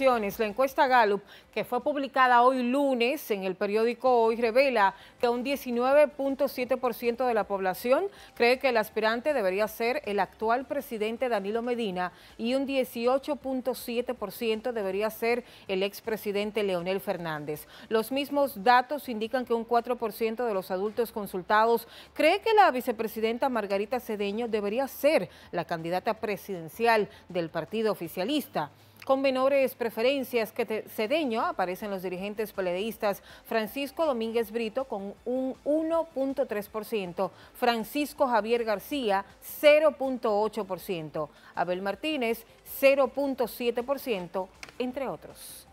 La encuesta Gallup, que fue publicada hoy lunes en el periódico Hoy, revela que un 19.7% de la población cree que el aspirante debería ser el actual presidente Danilo Medina y un 18.7% debería ser el expresidente Leonel Fernández. Los mismos datos indican que un 4% de los adultos consultados cree que la vicepresidenta Margarita Cedeño debería ser la candidata presidencial del partido oficialista con menores preferencias que cedeño aparecen los dirigentes peledeístas Francisco Domínguez Brito con un 1.3%, Francisco Javier García 0.8%, Abel Martínez 0.7%, entre otros.